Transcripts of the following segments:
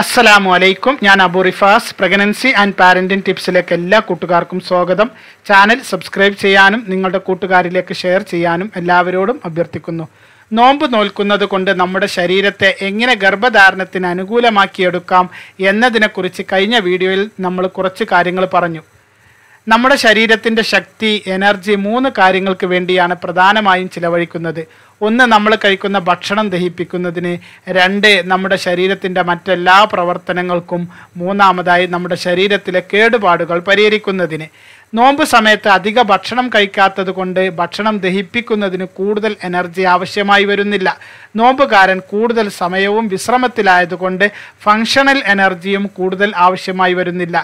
അസ്സലാമു അലൈക്കും ഞാൻ Abu Rifas pregnancy and parenting ടിപ്സിലേക്ക് എല്ലാ കൂട്ടുകാർക്കും സ്വാഗതം ചാനൽ സബ്സ്ക്രൈബ് ചെയ്യാനും നിങ്ങളുടെ കൂട്ടുകാരിലേക്ക് ഷെയർ ചെയ്യാനും എല്ലാവരോടും അഭ്യർത്ഥിക്കുന്നു നോമ്പ് നോൽക്കുന്നത് കൊണ്ട് നമ്മുടെ ശരീരത്തെ എങ്ങനെ ഗർഭധാരണത്തിന് അനുകൂലമാക്കിയെടുക്കാം എന്നതിനെക്കുറിച്ച് കഴിഞ്ഞ വീഡിയോയിൽ നമ്മൾ കുറച്ച് കാര്യങ്ങൾ പറഞ്ഞു നമ്മുടെ ശരീരത്തിൻ്റെ ശക്തി എനർജി മൂന്ന് കാര്യങ്ങൾക്ക് വേണ്ടിയാണ് പ്രധാനമായും ചിലവഴിക്കുന്നത് ഒന്ന് നമ്മൾ കഴിക്കുന്ന ഭക്ഷണം ദഹിപ്പിക്കുന്നതിന് രണ്ട് നമ്മുടെ ശരീരത്തിൻ്റെ മറ്റെല്ലാ പ്രവർത്തനങ്ങൾക്കും മൂന്നാമതായി നമ്മുടെ ശരീരത്തിലെ കേടുപാടുകൾ പരിഹരിക്കുന്നതിന് നോമ്പ് സമയത്ത് അധിക ഭക്ഷണം കഴിക്കാത്തത് കൊണ്ട് ഭക്ഷണം ദഹിപ്പിക്കുന്നതിന് കൂടുതൽ എനർജി ആവശ്യമായി വരുന്നില്ല നോമ്പുകാരൻ കൂടുതൽ സമയവും വിശ്രമത്തിലായതുകൊണ്ട് ഫങ്ഷണൽ എനർജിയും കൂടുതൽ ആവശ്യമായി വരുന്നില്ല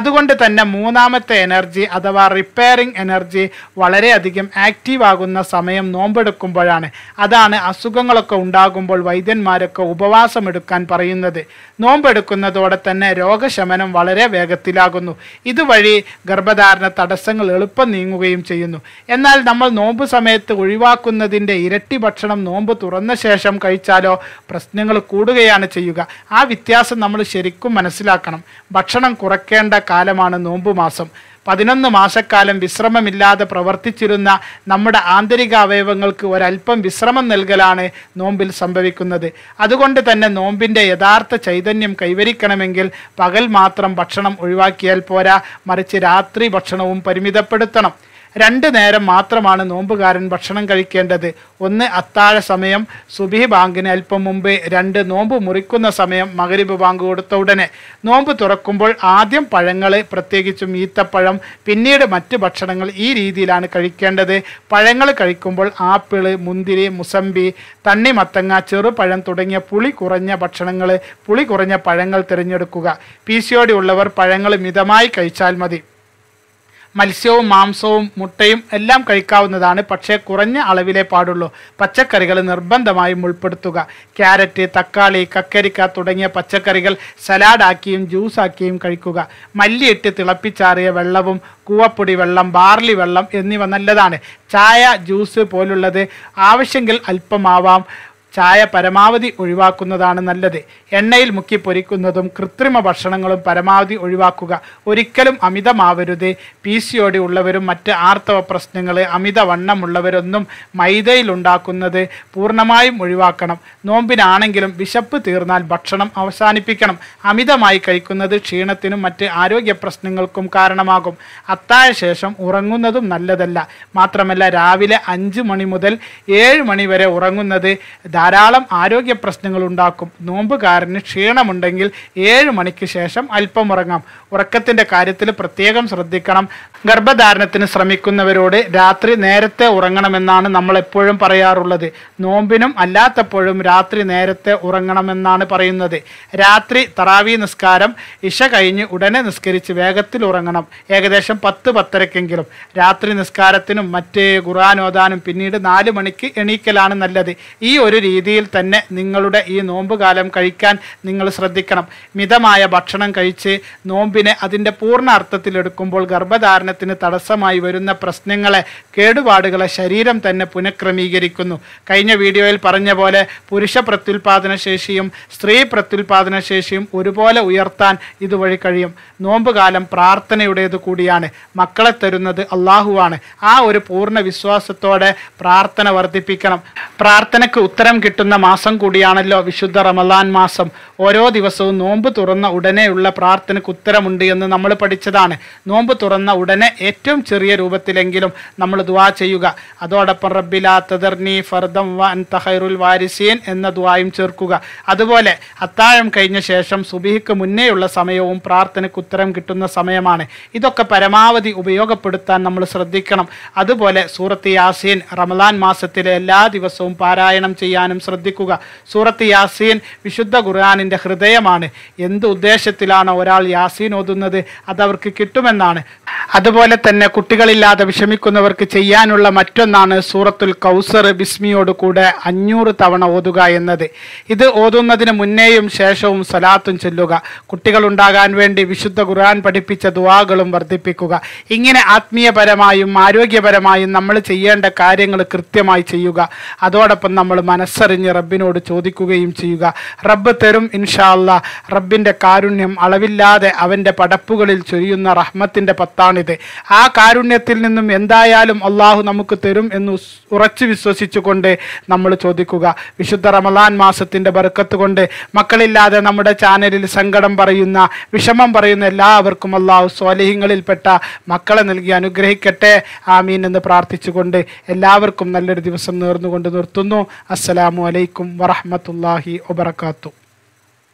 അതുകൊണ്ട് തന്നെ മൂന്നാമത്തെ എനർജി അഥവാ റിപ്പയറിംഗ് എനർജി വളരെയധികം ആക്റ്റീവ് ആകുന്ന സമയം നോമ്പെടുക്കുമ്പോഴാണ് അതാണ് അസുഖങ്ങളൊക്കെ ഉണ്ടാകുമ്പോൾ വൈദ്യന്മാരൊക്കെ ഉപവാസം എടുക്കാൻ പറയുന്നത് നോമ്പെടുക്കുന്നതോടെ തന്നെ രോഗശമനം വളരെ വേഗത്തിലാകുന്നു ഇതുവഴി ഗർഭധാരണ തടസ്സങ്ങൾ എളുപ്പം നീങ്ങുകയും ചെയ്യുന്നു എന്നാൽ നമ്മൾ നോമ്പ് സമയത്ത് ഒഴിവാക്കുന്നതിൻ്റെ ഇരട്ടി ഭക്ഷണം നോമ്പ് തുറന്ന ശേഷം കഴിച്ചാലോ പ്രശ്നങ്ങൾ കൂടുകയാണ് ചെയ്യുക ആ വ്യത്യാസം നമ്മൾ ശരിക്കും മനസ്സിലാക്കണം ഭക്ഷണം കുറയ്ക്കേണ്ട കാലമാണ് നോമ്പ് മാസം പതിനൊന്ന് മാസക്കാലം വിശ്രമമില്ലാതെ പ്രവർത്തിച്ചിരുന്ന നമ്മുടെ ആന്തരിക അവയവങ്ങൾക്ക് ഒരല്പം വിശ്രമം നൽകലാണ് നോമ്പിൽ സംഭവിക്കുന്നത് അതുകൊണ്ട് തന്നെ നോമ്പിൻ്റെ യഥാർത്ഥ ചൈതന്യം കൈവരിക്കണമെങ്കിൽ പകൽ മാത്രം ഭക്ഷണം ഒഴിവാക്കിയാൽ പോരാ മറിച്ച് രാത്രി ഭക്ഷണവും പരിമിതപ്പെടുത്തണം രണ്ട് നേരം മാത്രമാണ് നോമ്പുകാരൻ ഭക്ഷണം കഴിക്കേണ്ടത് ഒന്ന് അത്താഴ സമയം സുബിഹി ബാങ്കിന് അല്പം മുമ്പേ രണ്ട് നോമ്പ് മുറിക്കുന്ന സമയം മകരിബ് ബാങ്ക് കൊടുത്ത ഉടനെ നോമ്പ് തുറക്കുമ്പോൾ ആദ്യം പഴങ്ങൾ പ്രത്യേകിച്ചും ഈത്തപ്പഴം പിന്നീട് മറ്റ് ഭക്ഷണങ്ങൾ ഈ രീതിയിലാണ് കഴിക്കേണ്ടത് പഴങ്ങൾ കഴിക്കുമ്പോൾ ആപ്പിള് മുന്തിരി മുസമ്പി തണ്ണിമത്തങ്ങ ചെറുപഴം തുടങ്ങിയ പുളി കുറഞ്ഞ ഭക്ഷണങ്ങൾ പുളി കുറഞ്ഞ പഴങ്ങൾ തിരഞ്ഞെടുക്കുക പി സി ഉള്ളവർ പഴങ്ങൾ മിതമായി കഴിച്ചാൽ മതി മത്സ്യവും മാംസവും മുട്ടയും എല്ലാം കഴിക്കാവുന്നതാണ് പക്ഷേ കുറഞ്ഞ അളവിലേ പാടുള്ളൂ പച്ചക്കറികൾ നിർബന്ധമായും ഉൾപ്പെടുത്തുക ക്യാരറ്റ് തക്കാളി കക്കരിക്ക തുടങ്ങിയ പച്ചക്കറികൾ സലാഡാക്കിയും ജ്യൂസാക്കിയും കഴിക്കുക മല്ലിയിട്ട് തിളപ്പിച്ചാറിയ വെള്ളവും കൂവപ്പൊടി വെള്ളം ബാർലി വെള്ളം എന്നിവ നല്ലതാണ് ചായ ജ്യൂസ് പോലുള്ളത് ആവശ്യമെങ്കിൽ അല്പമാവാം ചായ പരമാവധി ഒഴിവാക്കുന്നതാണ് നല്ലത് എണ്ണയിൽ മുക്കി പൊരിക്കുന്നതും കൃത്രിമ ഭക്ഷണങ്ങളും പരമാവധി ഒഴിവാക്കുക ഒരിക്കലും അമിതമാവരുത് പി സി ഒടി ഉള്ളവരും മറ്റ് ആർത്തവ പ്രശ്നങ്ങൾ അമിതവണ്ണമുള്ളവരൊന്നും മൈദയിൽ ഉണ്ടാക്കുന്നത് പൂർണ്ണമായും ഒഴിവാക്കണം നോമ്പിനാണെങ്കിലും വിശപ്പ് തീർന്നാൽ ഭക്ഷണം അവസാനിപ്പിക്കണം അമിതമായി കഴിക്കുന്നത് ക്ഷീണത്തിനും മറ്റ് ആരോഗ്യ പ്രശ്നങ്ങൾക്കും കാരണമാകും അത്തായ ശേഷം ഉറങ്ങുന്നതും നല്ലതല്ല മാത്രമല്ല രാവിലെ അഞ്ച് മണി മുതൽ ഏഴ് മണി വരെ ഉറങ്ങുന്നത് ധാരാളം ആരോഗ്യ പ്രശ്നങ്ങൾ ഉണ്ടാക്കും നോമ്പുകാരന് ക്ഷീണമുണ്ടെങ്കിൽ ഏഴ് മണിക്ക് ശേഷം അല്പം ഉറങ്ങാം ഉറക്കത്തിൻ്റെ കാര്യത്തിൽ പ്രത്യേകം ശ്രദ്ധിക്കണം ഗർഭധാരണത്തിന് ശ്രമിക്കുന്നവരോട് രാത്രി നേരത്തെ ഉറങ്ങണമെന്നാണ് നമ്മൾ എപ്പോഴും പറയാറുള്ളത് നോമ്പിനും അല്ലാത്തപ്പോഴും രാത്രി നേരത്തെ ഉറങ്ങണമെന്നാണ് പറയുന്നത് രാത്രി തറാവി നിസ്കാരം ഇഷ കഴിഞ്ഞ് ഉടനെ നിസ്കരിച്ച് വേഗത്തിൽ ഉറങ്ങണം ഏകദേശം പത്ത് പത്തരക്കെങ്കിലും രാത്രി നിസ്കാരത്തിനും മറ്റ് ഖുർആൻ ഓതാനും പിന്നീട് നാല് മണിക്ക് എണീക്കലാണ് നല്ലത് ഈ ഒരു രീതിയിൽ തന്നെ നിങ്ങളുടെ ഈ നോമ്പ് കാലം കഴിക്കാൻ നിങ്ങൾ ശ്രദ്ധിക്കണം മിതമായ ഭക്ഷണം കഴിച്ച് നോമ്പിനെ അതിൻ്റെ പൂർണ്ണ അർത്ഥത്തിലെടുക്കുമ്പോൾ ഗർഭധാരണത്തിന് തടസ്സമായി വരുന്ന പ്രശ്നങ്ങളെ കേടുപാടുകളെ ശരീരം തന്നെ പുനഃക്രമീകരിക്കുന്നു കഴിഞ്ഞ വീഡിയോയിൽ പറഞ്ഞ പോലെ പുരുഷ പ്രത്യുൽപാദന ശേഷിയും സ്ത്രീ പ്രത്യുൽപാദന ശേഷിയും ഒരുപോലെ ഉയർത്താൻ ഇതുവഴി കഴിയും നോമ്പ് കാലം പ്രാർത്ഥനയുടേത് കൂടിയാണ് മക്കളെ തരുന്നത് അള്ളാഹുവാണ് ആ ഒരു പൂർണ്ണ വിശ്വാസത്തോടെ പ്രാർത്ഥന വർദ്ധിപ്പിക്കണം പ്രാർത്ഥനയ്ക്ക് ഉത്തരം കിട്ടുന്ന മാസം കൂടിയാണല്ലോ വിശുദ്ധ റമദാൻ മാസം ഓരോ ദിവസവും നോമ്പ് തുറന്ന ഉടനെയുള്ള പ്രാർത്ഥനയ്ക്ക് ഉത്തരമുണ്ട് എന്ന് നമ്മൾ പഠിച്ചതാണ് നോമ്പ് തുറന്ന ഉടനെ ഏറ്റവും ചെറിയ രൂപത്തിലെങ്കിലും നമ്മൾ ദുവാ ചെയ്യുക അതോടൊപ്പം റബ്ബിലാ തദർനി ഫർദം വൻ തഹൈറുൽ വാരിസീൻ എന്ന ദുവായും ചേർക്കുക അതുപോലെ അത്താഴം കഴിഞ്ഞ ശേഷം സുബിഹിക്ക് മുന്നേയുള്ള സമയവും പ്രാർത്ഥനയ്ക്ക് ഉത്തരം കിട്ടുന്ന സമയമാണ് ഇതൊക്കെ പരമാവധി ഉപയോഗപ്പെടുത്താൻ നമ്മൾ ശ്രദ്ധിക്കണം അതുപോലെ സൂറത്ത് യാസീൻ റമദാൻ മാസത്തിലെ എല്ലാ ദിവസവും പാരായണം ചെയ്യാൻ ഖുർആാനും ശ്രദ്ധിക്കുക സൂറത്ത് യാസീൻ വിശുദ്ധ ഖുർആാനിൻ്റെ ഹൃദയമാണ് എന്ത് ഉദ്ദേശത്തിലാണ് ഒരാൾ യാസീൻ ഓതുന്നത് അതവർക്ക് കിട്ടുമെന്നാണ് അതുപോലെ തന്നെ കുട്ടികളില്ലാതെ വിഷമിക്കുന്നവർക്ക് ചെയ്യാനുള്ള മറ്റൊന്നാണ് സൂറത്തുൽ കൗസർ ബിസ്മിയോട് കൂടെ അഞ്ഞൂറ് തവണ ഓതുക എന്നത് ഇത് ഓതുന്നതിന് മുന്നേയും ശേഷവും സലാത്തും ചൊല്ലുക കുട്ടികളുണ്ടാകാൻ വേണ്ടി വിശുദ്ധ ഖുർആൻ പഠിപ്പിച്ച ദുവാകളും വർദ്ധിപ്പിക്കുക ഇങ്ങനെ ആത്മീയപരമായും ആരോഗ്യപരമായും നമ്മൾ ചെയ്യേണ്ട കാര്യങ്ങൾ കൃത്യമായി ചെയ്യുക അതോടൊപ്പം നമ്മൾ മനസ്സ് തിരിച്ചറിഞ്ഞ് റബ്ബിനോട് ചോദിക്കുകയും ചെയ്യുക റബ്ബ് തരും ഇൻഷാല്ല റബ്ബിൻ്റെ കാരുണ്യം അളവില്ലാതെ അവൻ്റെ പടപ്പുകളിൽ ചൊരിയുന്ന റഹ്മത്തിൻ്റെ പത്താണിത് ആ കാരുണ്യത്തിൽ നിന്നും എന്തായാലും അള്ളാഹു നമുക്ക് തരും എന്ന് ഉറച്ചു വിശ്വസിച്ചുകൊണ്ട് നമ്മൾ ചോദിക്കുക വിശുദ്ധ റമലാൻ മാസത്തിൻ്റെ ബർക്കത്ത് കൊണ്ട് മക്കളില്ലാതെ നമ്മുടെ ചാനലിൽ സങ്കടം പറയുന്ന വിഷമം പറയുന്ന എല്ലാവർക്കും അള്ളാഹു സ്വാലിഹ്യങ്ങളിൽപ്പെട്ട മക്കളെ നൽകി അനുഗ്രഹിക്കട്ടെ ആമീൻ എന്ന് പ്രാർത്ഥിച്ചുകൊണ്ട് എല്ലാവർക്കും നല്ലൊരു ദിവസം നേർന്നുകൊണ്ട് നിർത്തുന്നു അസ്സലാ അസ്സാമു അലൈക്കും വറഹമത്തല്ലാഹി വബർക്കാത്തു